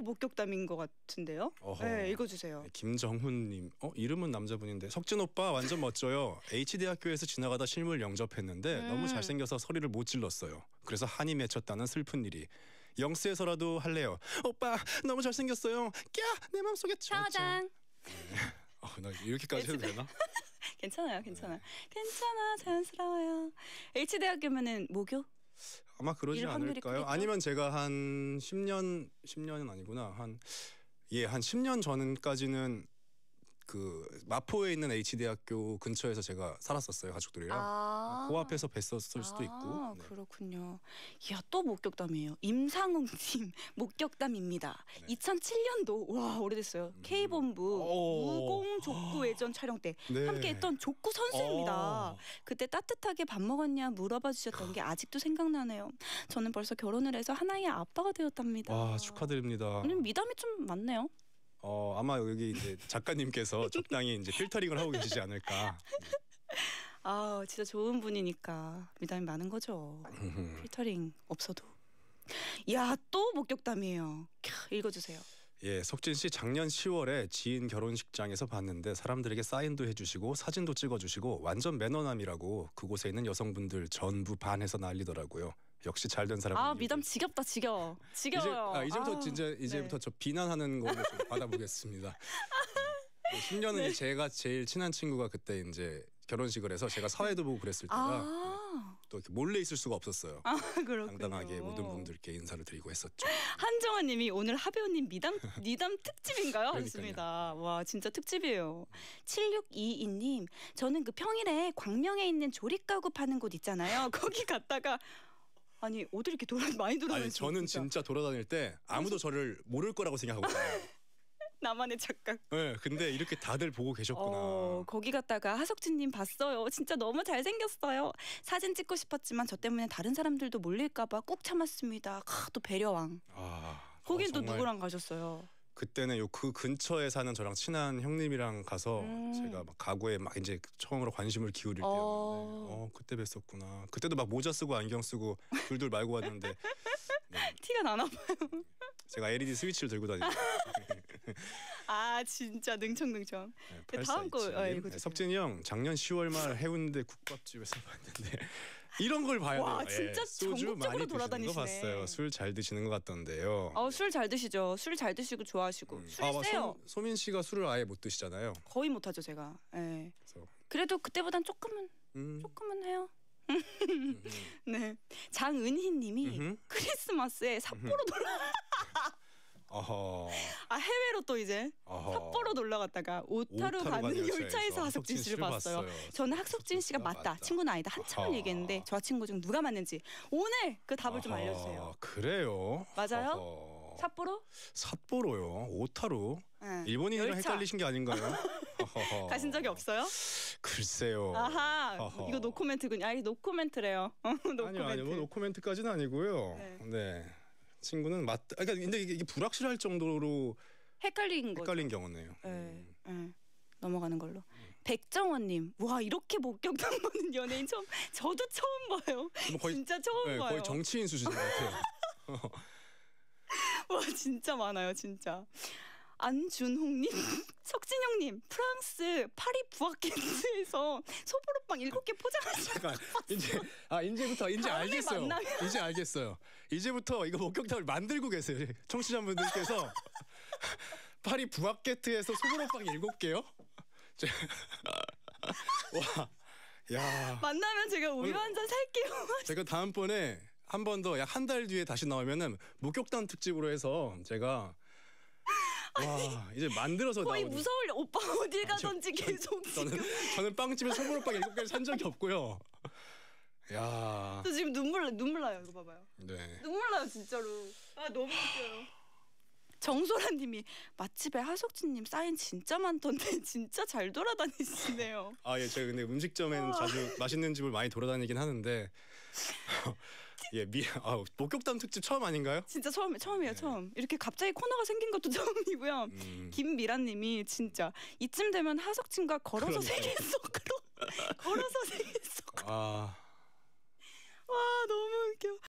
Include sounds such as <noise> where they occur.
목격담인 것 같은데요. 어허. 네, 읽어주세요. 네, 김정훈님, 어 이름은 남자분인데 석진 오빠 완전 멋져요. H 대학교에서 지나가다 실물 영접했는데 음. 너무 잘생겨서 소리를 못 질렀어요. 그래서 한이 맺혔다는 슬픈 일이. 영스에서라도 할래요. 오빠 너무 잘생겼어요. 꺄내 마음속에 짜잔. 네. <laughs> 어, 나 이렇게까지 해도 되나? <laughs> 괜찮아요, 괜찮아. 네. 괜찮아, 자연스러워요. H 대학교면은 모교? 아마 그러지 않을까요? 아니면 제가 한 10년 10년은 아니구나. 한 예, 한 10년 전까지는 그 마포에 있는 H 대학교 근처에서 제가 살았었어요 가족들이랑 아, 아 코앞에서 뵀었을 아 수도 있고 아, 네. 그렇군요. 야 또 목격담이에요. 임상웅님 <laughs> 목격담입니다. 네. 2007년도 와 오래됐어요. 음. K 본부 어. 무공 족구 아. 예전 촬영 때 네. 함께했던 족구 선수입니다. 어. 그때 따뜻하게 밥 먹었냐 물어봐 주셨던 게 아직도 생각나네요. 저는 벌써 결혼을 해서 하나의 아빠가 되었답니다. 와 축하드립니다. 미담이 좀 많네요. 어 아마 여기 이제 작가님께서 <laughs> 적당히 이제 필터링을 하고 계시지 않을까. <laughs> 아 진짜 좋은 분이니까 미담이 많은 거죠. <laughs> 필터링 없어도. 야 또 목격담이에요. 캬, 읽어주세요. 예, 석진 씨 작년 10월에 지인 결혼식장에서 봤는데 사람들에게 사인도 해주시고 사진도 찍어주시고 완전 매너남이라고 그곳에 있는 여성분들 전부 반해서 난리더라고요. 역시 잘된 사람. 아 미담 지겹다 지겨워. 지겨워요. 이제, 아, 부터 아, 진짜 이제부터 네. 저 비난하는 걸로 좀 <laughs> 받아보겠습니다. 1 0년는 네. 제가 제일 친한 친구가 그때 이제 결혼식을 해서 제가 사회도 보고 그랬을 때가 아 네. 또 몰래 있을 수가 없었어요. 아, 당당하게 모든 분들께 인사를 드리고 했었죠. 한정환님이 오늘 하배우님 미담 <laughs> 미담 특집인가요? 하습니다와 진짜 특집이에요. 7622님 저는 그 평일에 광명에 있는 조립가구 파는 곳 있잖아요. 거기 갔다가 아니 어디 이렇게 돌아 <laughs> 많이 돌아다니 아니 저는 진짜 돌아다닐 때 아무도 저를 모를 거라고 생각하고 요 <laughs> 나만의 착각. 네, 근데 이렇게 다들 보고 계셨구나. 어, 거기 갔다가 하석진님 봤어요. 진짜 너무 잘생겼어요. 사진 찍고 싶었지만 저 때문에 다른 사람들도 몰릴까봐 꾹 참았습니다. 아, 또 배려왕. 아, 거긴 어, 또 누구랑 가셨어요? 그때는 요 그 근처에 사는 저랑 친한 형님이랑 가서 음. 제가 막 가구에 막 이제 처음으로 관심을 기울일 때였는데 어. 어 그때 뵀었구나 그때도 막 모자 쓰고 안경 쓰고 둘둘 말고 왔는데 <laughs> 네. 티가 나나 봐요 제가 LED 스위치를 들고 다니고 <laughs> 아 진짜 능청능청 네, 그 다음 거 아, 네, 섭진이 형 작년 10월 말 해운대 국밥집에서 봤는데 이런 걸 봐야 돼요. 진짜 예, 소주 전국적으로 돌아다니시네. 봤어요. 술잘 드시는 것 같던데요. 어, 술잘 드시죠. 술 잘 드시고 좋아하시고 음. 술 아, 세요. 소, 소민 씨가 술을 아예 못 드시잖아요. 거의 못하죠 제가. 예. 그래서 그래도 그때보단 조금은 음. 조금은 해요. 음, 음. <laughs> 네, 장은희님이 크리스마스에 삿포로 돌아 어허. 아 해외로 또 이제 삿포로 놀러 갔다가 오타루, 가는 열차에서, 열차에 하석진 씨를 봤어요. 봤어요. 저는 하석진 씨가 아, 맞다, 맞다. 친구는 아니다 한참을 어허. 얘기했는데 저 친구 중 누가 맞는지 오늘 그 답을 좀 알려주세요. 그래요? 맞아요? 삿포로? 삿포로요. 오타루. 네. 일본인이랑 열차. 헷갈리신 게 아닌가요? <laughs> 가신 적이 없어요? 글쎄요. 아하 허허. 이거 노코멘트군요. 아니 노코멘트래요. 노코멘트. <laughs> 아니요 아니요 뭐 노코멘트까지는 아니고요. 네. 네. 친구는 맞. 아, 그러니까 근데 이게, 이게 불확실할 정도로 헷갈린 거. 헷갈린 경우네요. 네. 음. 네. 넘어가는 걸로. 음. 백정원님, 와 이렇게 목격한 거는 <laughs> 연예인 처음, 저도 처음 봐요. 뭐 거의, 진짜 처음 네, 봐요. 거의 정치인 수준 같아요. <laughs> 와 진짜 많아요, 진짜. 안준홍님, <laughs> 석진영님, 프랑스 파리 부학캔스에서 소보로빵 7개 포장하시고 잠깐, 이제, 아, 이제부터 이제 알겠어요. 만나면. 이제 알겠어요. 이제부터 이거 목격담을 만들고 계세요. 청취자분들께서 <laughs> 파리 부학게트에서 소보로빵 7개요? <laughs> 와, 야. 만나면 제가 우유 한 잔 살게요. 제가 다음번에 한 번 더 약 한 달 뒤에 다시 나오면은 목격담 특집으로 해서 제가 와 이제 만들어서 거의 나오는. 무서울 오빠 어딜 가던지 아, 계속 저, 는 저는 빵집에 소보로빵 일곱 개를 산 적이 없고요. 야. 저 지금 눈물 눈물 나요. 이거 봐봐요. 네. 눈물 나요 진짜로. 아 너무 웃겨요. 정소라님이 맛집에 하석진님 사인 진짜 많던데 <laughs> 진짜 잘 돌아다니시네요. 아 예, 제가 근데 음식점에 아. 자주 맛있는 집을 많이 돌아다니긴 하는데 <laughs> 예, 미, 아, 목격담 특집 처음 아닌가요? 진짜 처음 처음이에요, 네. 처음. 이렇게 갑자기 코너가 생긴 것도 <laughs> 처음이고요. 음. 김미란님이 진짜 이쯤 되면 하석진과 걸어서 세계 속으로 <laughs> 걸어서 세계 속으로. 아. 와 너무 웃겨.